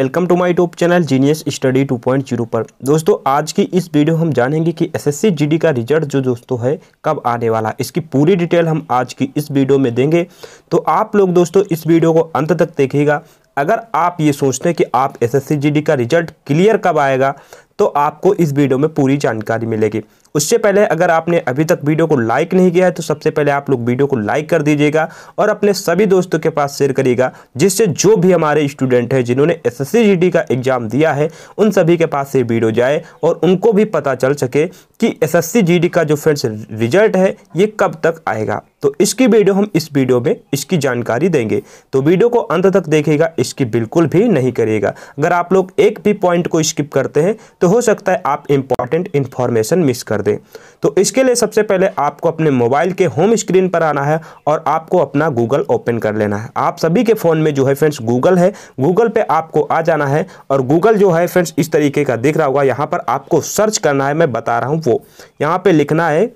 welcome to my YouTube channel genius study 2.0 पर दोस्तों आज की इस वीडियो हम जानेंगे कि एसएससी जीडी का रिजल्ट जो दोस्तों है कब आने वाला है इसकी पूरी डिटेल हम आज की इस वीडियो में देंगे तो आप लोग दोस्तों इस वीडियो को अंत तक देखिएगा अगर आप ये सोचते हैं कि आप एस एस का रिजल्ट क्लियर कब आएगा तो आपको इस वीडियो में पूरी जानकारी मिलेगी उससे पहले अगर आपने अभी तक वीडियो को लाइक नहीं किया है तो सबसे पहले आप लोग वीडियो को लाइक कर दीजिएगा और अपने सभी दोस्तों के पास शेयर करिएगा जिससे जो भी हमारे स्टूडेंट हैं जिन्होंने एस एस का एग्ज़ाम दिया है उन सभी के पास ये वीडियो जाए और उनको भी पता चल सके कि एस एस का जो फ्रेंड्स रिजल्ट है ये कब तक आएगा तो इसकी वीडियो हम इस वीडियो में इसकी जानकारी देंगे तो वीडियो को अंत तक देखेगा इसकी बिल्कुल भी नहीं करेगा अगर आप लोग एक भी पॉइंट को स्किप करते हैं तो हो सकता है आप इंपॉर्टेंट इन्फॉर्मेशन मिस कर कर दें तो इसके लिए सबसे पहले आपको अपने मोबाइल के होम स्क्रीन पर आना है और आपको अपना गूगल ओपन कर लेना है आप सभी के फ़ोन में जो है फ्रेंड्स गूगल है गूगल पे आपको आ जाना है और गूगल जो है फ्रेंड्स इस तरीके का दिख रहा होगा यहाँ पर आपको सर्च करना है मैं बता रहा हूँ वो यहाँ पर लिखना है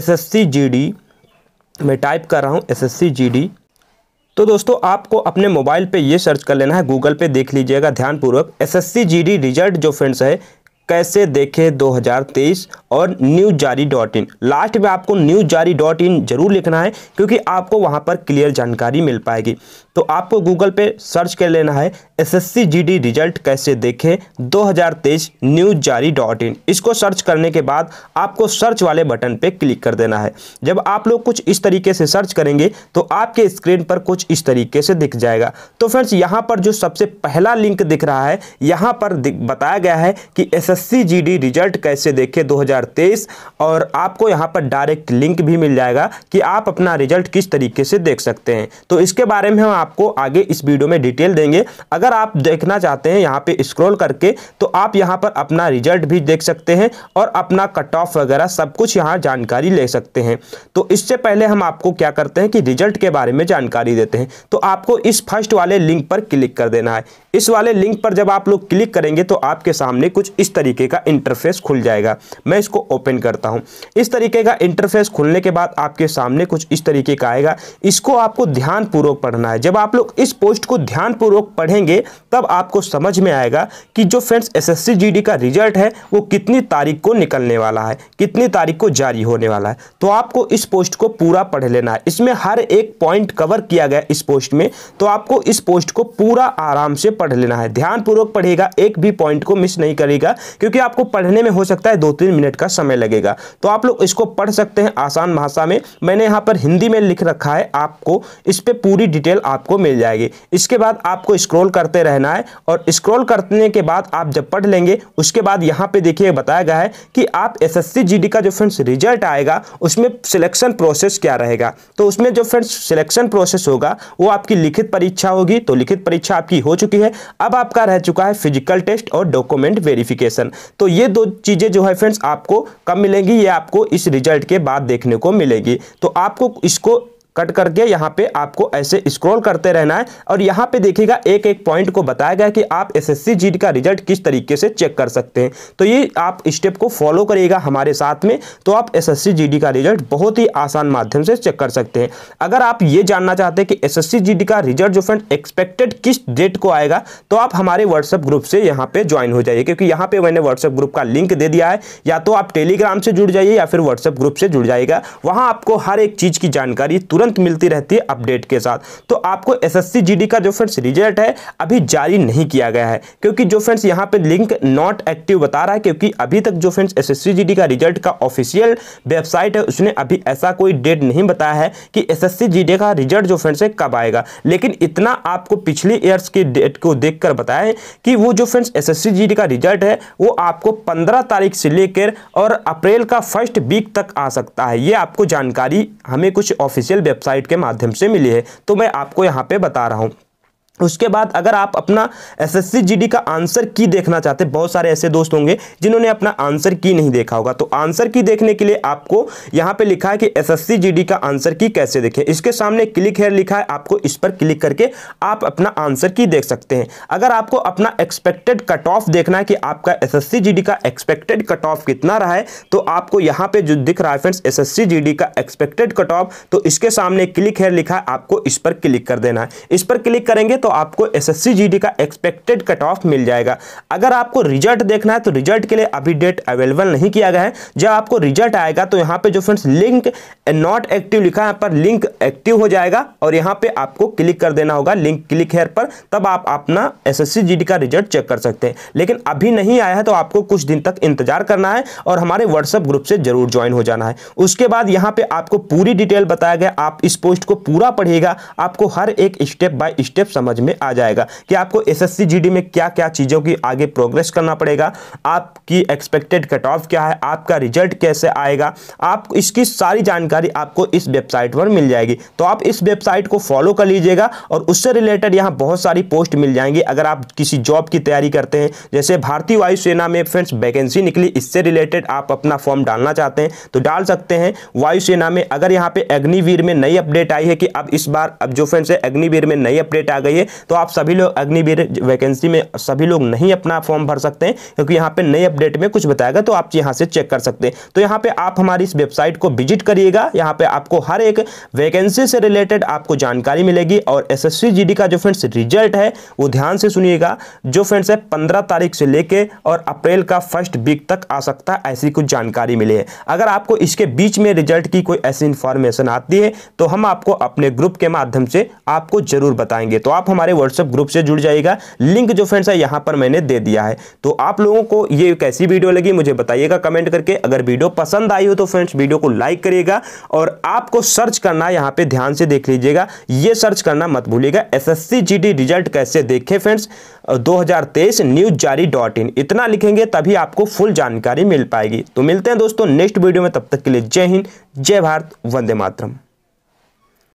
एस एस मैं टाइप कर रहा हूँ एस एस तो दोस्तों आपको अपने मोबाइल पे ये सर्च कर लेना है गूगल पे देख लीजिएगा ध्यानपूर्वक एस एस रिजल्ट जो फ्रेंड्स है कैसे देखें 2023 और न्यूज जारी डॉट इन लास्ट में आपको न्यूज जारी डॉट इन जरूर लिखना है क्योंकि आपको वहाँ पर क्लियर जानकारी मिल पाएगी तो आपको गूगल पे सर्च कर लेना है एस एस रिजल्ट कैसे देखें 2023 न्यूज जारी डॉट इन इसको सर्च करने के बाद आपको सर्च वाले बटन पे क्लिक कर देना है जब आप लोग कुछ इस तरीके से सर्च करेंगे तो आपके स्क्रीन पर कुछ इस तरीके से दिख जाएगा तो फ्रेंड्स यहाँ पर जो सबसे पहला लिंक दिख रहा है यहाँ पर बताया गया है कि एस एस रिजल्ट कैसे देखे दो हज़ार 2023 और आपको यहाँ पर डायरेक्ट लिंक भी मिल जाएगा कि आप अपना रिजल्ट किस तरीके से देख सकते हैं तो इसके बारे में हम आपको आगे इस वीडियो में डिटेल देंगे अगर आप देखना चाहते हैं यहाँ पे स्क्रॉल करके तो आप यहाँ पर अपना रिजल्ट भी देख सकते हैं और अपना कट ऑफ वगैरह सब कुछ यहाँ जानकारी ले सकते हैं तो इससे पहले हम आपको क्या करते हैं कि रिजल्ट के बारे में जानकारी देते हैं तो आपको इस फर्स्ट वाले लिंक पर क्लिक कर देना है इस वाले लिंक पर जब आप लोग क्लिक करेंगे तो आपके सामने कुछ इस तरीके का इंटरफेस खुल जाएगा मैं इसको ओपन करता हूं इस तरीके का इंटरफेस खुलने के बाद आपके सामने कुछ इस तरीके का आएगा इसको आपको ध्यानपूर्वक पढ़ना है जब आप लोग इस पोस्ट को ध्यानपूर्वक पढ़ेंगे तब आपको समझ में आएगा कि जो फ्रेंड्स एस एस का रिजल्ट है वो कितनी तारीख को निकलने वाला है कितनी तारीख को जारी होने वाला है तो आपको इस पोस्ट को पूरा पढ़ लेना है इसमें हर एक पॉइंट कवर किया गया इस पोस्ट में तो आपको इस पोस्ट को पूरा आराम से पढ़ लेना है ध्यानपूर्वक पढ़ेगा एक भी पॉइंट को मिस नहीं करेगा क्योंकि आपको पढ़ने में हो सकता है दो तीन मिनट का समय लगेगा तो आप लोग इसको पढ़ सकते हैं आसान भाषा में मैंने यहाँ पर हिंदी में लिख रखा है आपको इस पर पूरी डिटेल आपको मिल जाएगी इसके बाद आपको स्क्रोल करते रहना है और स्क्रोल करने के बाद आप जब पढ़ लेंगे उसके बाद यहाँ पर देखिए बताया गया है कि आप एस एस का जो फ्रेंड्स रिजल्ट आएगा उसमें सिलेक्शन प्रोसेस क्या रहेगा तो उसमें जो फ्रेंड्स सिलेक्शन प्रोसेस होगा वो आपकी लिखित परीक्षा होगी तो लिखित परीक्षा आपकी हो चुकी है अब आपका रह चुका है फिजिकल टेस्ट और डॉक्यूमेंट वेरिफिकेशन तो ये दो चीज़ें जो है फ्रेंड्स आपको आपको कब मिलेंगी ये आपको इस रिजल्ट के बाद देखने को मिलेगी तो आपको इसको कट करके यहाँ पे आपको ऐसे स्क्रॉल करते रहना है और यहाँ पे देखिएगा एक एक पॉइंट को बताया गया कि आप एसएससी एस का रिजल्ट किस तरीके से चेक कर सकते हैं तो ये आप स्टेप को फॉलो करिएगा हमारे साथ में तो आप एसएससी एस का रिजल्ट बहुत ही आसान माध्यम से चेक कर सकते हैं अगर आप ये जानना चाहते हैं कि एस एस का रिजल्ट जो फ्रेंड एक्सपेक्टेड किस डेट को आएगा तो आप हमारे व्हाट्सएप ग्रुप से यहाँ पर ज्वाइन हो जाइए क्योंकि यहाँ पर मैंने व्हाट्सएप ग्रुप का लिंक दे दिया है या तो आप टेलीग्राम से जुड़ जाइए या फिर व्हाट्सएप ग्रुप से जुड़ जाइएगा वहाँ आपको हर एक चीज़ की जानकारी तुरंत तुरंत मिलती रहती है अपडेट के साथ तो आपको एस एस का जो फ्रेंड्स रिजल्ट है अभी जारी नहीं किया गया है क्योंकि जो फ्रेंड्स यहाँ पे लिंक नॉट एक्टिव बता रहा है क्योंकि अभी तक जो फ्रेंड्स एस एस का रिजल्ट का ऑफिशियल वेबसाइट है उसने अभी ऐसा कोई डेट नहीं बताया है कि एस एस का रिजल्ट जो फ्रेंड्स है कब आएगा लेकिन इतना आपको पिछले ईयर्स की डेट को देख बताया कि वो जो फ्रेंड्स एस एस का रिजल्ट है वो आपको पंद्रह तारीख से लेकर और अप्रैल का फर्स्ट वीक तक आ सकता है ये आपको जानकारी हमें कुछ ऑफिशियल वेबसाइट के माध्यम से मिली है तो मैं आपको यहाँ पे बता रहा हूँ उसके बाद अगर आप अपना एसएससी जीडी का आंसर की देखना चाहते हैं बहुत सारे ऐसे दोस्त होंगे जिन्होंने अपना आंसर की नहीं देखा होगा तो आंसर की देखने के लिए आपको यहाँ पे लिखा है कि एसएससी जीडी का आंसर की कैसे देखें इसके सामने क्लिक हेयर लिखा है आपको इस पर क्लिक करके आप अपना आंसर की देख सकते हैं अगर आपको अपना एक्सपेक्टेड कट ऑफ देखना है कि आपका एस एस का एक्सपेक्टेड कट ऑफ कितना रहा है तो आपको यहाँ पर जो दिख रहा है फ्रेंड्स एस एस का एक्सपेक्टेड कट ऑफ तो इसके सामने क्लिक हेयर लिखा है आपको इस पर क्लिक कर देना है इस पर क्लिक करेंगे तो आपको एस एस का एक्सपेक्टेड कट ऑफ मिल जाएगा अगर आपको रिजल्ट देखना है तो रिजल्ट के लिए अभी डेट अवेलेबल नहीं किया गया है जब आपको रिजल्ट आएगा तो यहाँ पे जो फ्रेंड्स लिंक नॉट एक्टिव लिखा है पर लिंक एक्टिव हो जाएगा और यहाँ पे आपको क्लिक कर देना होगा लिंक क्लिक हेयर पर तब आप अपना एस एस का रिजल्ट चेक कर सकते हैं लेकिन अभी नहीं आया है तो आपको कुछ दिन तक इंतजार करना है और हमारे व्हाट्सएप ग्रुप से जरूर ज्वाइन हो जाना है उसके बाद यहाँ पे आपको पूरी डिटेल बताया गया आप इस पोस्ट को पूरा पढ़िएगा आपको हर एक स्टेप बाय स्टेप समझ समझ में आ जाएगा कि आपको एस एस में क्या क्या चीज़ों की आगे प्रोग्रेस करना पड़ेगा आपकी एक्सपेक्टेड कट ऑफ क्या है आपका रिजल्ट कैसे आएगा आप इसकी सारी जानकारी आपको इस वेबसाइट पर मिल जाएगी तो आप इस वेबसाइट को फॉलो कर लीजिएगा और उससे रिलेटेड यहाँ बहुत सारी पोस्ट मिल जाएंगी अगर आप किसी जॉब की तैयारी करते हैं जैसे भारतीय वायुसेना में फ्रेंड्स वैकेंसी निकली इससे रिलेटेड आप अपना फॉर्म डालना चाहते हैं तो डाल सकते हैं वायुसेना में अगर यहाँ पे अग्निवीर में नई अपडेट आई है कि अब इस बार अब जो फ्रेंड्स है अग्निवीर में नई अपडेट आ गई होंगे तो आप सभी लोग अग्निवीर वैकेंसी में सभी लोग नहीं अपना फॉर्म भर सकते हैं क्योंकि यहाँ पे नई अपडेट में कुछ बताएगा तो आप यहाँ से चेक कर सकते हैं तो यहाँ पे आप हमारी इस वेबसाइट को विजिट करिएगा यहाँ पे आपको हर एक वैकेंसी से रिलेटेड आपको जानकारी मिलेगी और एस एस का जो फ्रेंड्स रिजल्ट है वो ध्यान से सुनिएगा जो फ्रेंड्स है पंद्रह तारीख से लेके और अप्रैल का फर्स्ट वीक तक आ सकता है ऐसी कुछ जानकारी मिली है अगर आपको इसके बीच में रिजल्ट की कोई ऐसी इंफॉर्मेशन आती है तो हम आपको अपने ग्रुप के माध्यम से आपको जरूर बताएंगे तो आप हमारे व्हाट्सएप ग्रुप से जुड़ जाएगा लिंक जो फ्रेंड्स है यहाँ पर मैंने दे दिया है तो आप लोगों को ये कैसी वीडियो लगी मुझे बताइएगा कमेंट करके अगर वीडियो पसंद आई हो तो फ्रेंड्स वीडियो को लाइक करिएगा और आपको सर्च करना यहाँ पर ध्यान से देख लीजिएगा ये सर्च करना मत भूलिएगा एस एस रिजल्ट कैसे देखें फ्रेंड्स दो हजार जारी इतना लिखेंगे तभी आपको फुल जानकारी मिल पाएगी तो मिलते हैं दोस्तों नेक्स्ट वीडियो में तब तक के लिए जय हिंद जय भारत वंदे मातरम